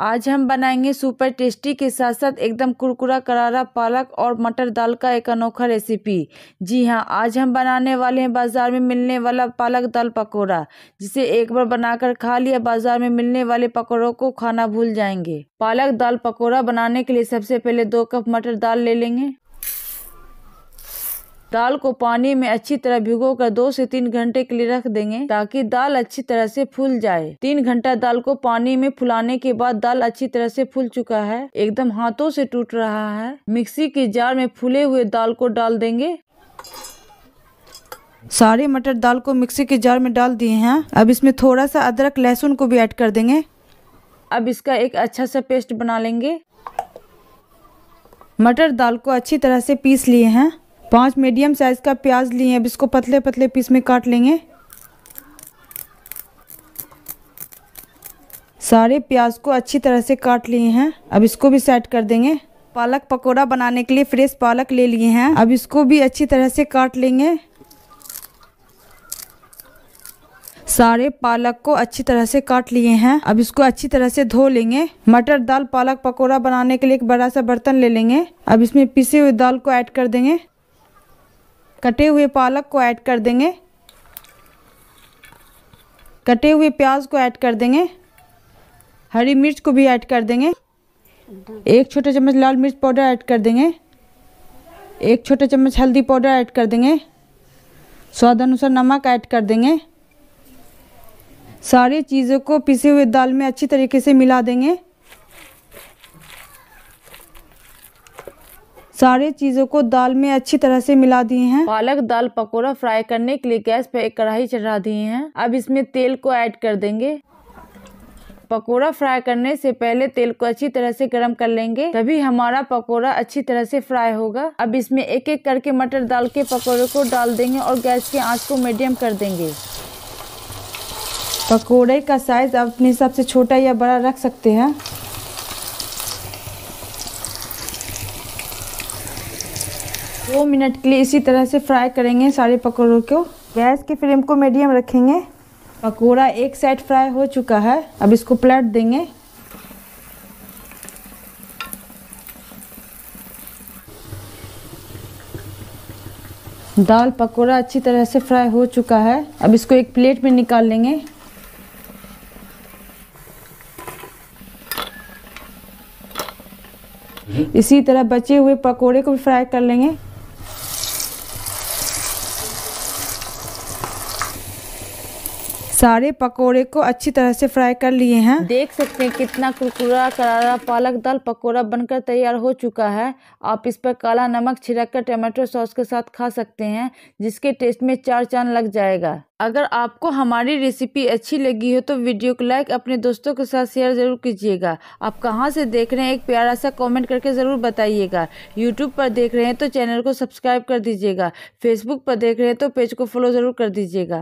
आज हम बनाएंगे सुपर टेस्टी के साथ साथ एकदम कुरकुरा करारा पालक और मटर दाल का एक अनोखा रेसिपी जी हाँ आज हम बनाने वाले हैं बाज़ार में मिलने वाला पालक दाल पकौड़ा जिसे एक बार बनाकर खा लिया बाज़ार में मिलने वाले पकौड़ों को खाना भूल जाएंगे पालक दाल पकौड़ा बनाने के लिए सबसे पहले दो कप मटर दाल ले लेंगे दाल को पानी में अच्छी तरह भिगो कर दो से तीन घंटे के लिए रख देंगे ताकि दाल अच्छी तरह से फूल जाए तीन घंटा दाल को पानी में फुलाने के बाद दाल अच्छी तरह से फूल चुका है एकदम हाथों से टूट रहा है मिक्सी के जार में फूले हुए दाल को डाल देंगे सारे मटर दाल को मिक्सी के जार में डाल दिए हैं अब इसमें थोड़ा सा अदरक लहसुन को भी ऐड कर देंगे अब इसका एक अच्छा सा पेस्ट बना लेंगे मटर दाल को अच्छी तरह से पीस लिए हैं पांच मीडियम साइज़ का प्याज लिए अब इसको पतले पतले पीस में काट लेंगे सारे प्याज को अच्छी तरह से काट लिए हैं अब इसको भी सेट कर देंगे पालक पकोड़ा बनाने के लिए फ्रेश पालक ले लिए हैं अब इसको भी अच्छी तरह से काट लेंगे सारे पालक को अच्छी तरह से काट लिए हैं अब इसको अच्छी तरह से धो लेंगे मटर दाल पालक पकोड़ा बनाने के लिए एक बड़ा सा बर्तन ले लेंगे अब इसमें पीसे हुए दाल को ऐड कर देंगे कटे हुए पालक को ऐड कर देंगे कटे हुए प्याज को ऐड कर देंगे हरी मिर्च को भी ऐड कर देंगे एक छोटा चम्मच लाल मिर्च पाउडर ऐड कर देंगे एक छोटा चम्मच हल्दी पाउडर ऐड कर देंगे स्वाद अनुसार नमक ऐड कर देंगे सारी चीज़ों को पिसे हुए दाल में अच्छी तरीके से मिला देंगे सारे चीज़ों को दाल में अच्छी तरह से मिला दिए हैं पालक दाल पकौड़ा फ्राई करने के लिए गैस पर एक कढ़ाई चढ़ा दिए हैं अब इसमें तेल को ऐड कर देंगे पकोड़ा फ्राई करने से पहले तेल को अच्छी तरह से गर्म कर लेंगे तभी हमारा पकोड़ा अच्छी तरह से फ्राई होगा अब इसमें एक एक करके मटर डाल के पकोड़े को डाल देंगे और गैस की आंच को मीडियम कर देंगे पकोड़े का साइज आप अपने हिसाब से छोटा या बड़ा रख सकते हैं दो मिनट के लिए इसी तरह से फ्राई करेंगे सारे पकौड़ों को गैस की फ्लेम को मीडियम रखेंगे पकौड़ा एक साइड फ्राई हो चुका है अब इसको प्लेट देंगे दाल पकौड़ा अच्छी तरह से फ्राई हो चुका है अब इसको एक प्लेट में निकाल लेंगे इसी तरह बचे हुए पकोड़े को भी फ्राई कर लेंगे सारे पकोड़े को अच्छी तरह से फ्राई कर लिए हैं देख सकते हैं कितना कुरकुरा करारा पालक दाल पकोड़ा बनकर तैयार हो चुका है आप इस पर काला नमक छिड़क कर टमाटो सॉस के साथ खा सकते हैं जिसके टेस्ट में चार चांद लग जाएगा अगर आपको हमारी रेसिपी अच्छी लगी हो तो वीडियो को लाइक अपने दोस्तों के साथ शेयर ज़रूर कीजिएगा आप कहाँ से देख रहे हैं एक प्यारा सा कमेंट करके ज़रूर बताइएगा यूट्यूब पर देख रहे हैं तो चैनल को सब्सक्राइब कर दीजिएगा फेसबुक पर देख रहे हैं तो पेज को फॉलो ज़रूर कर दीजिएगा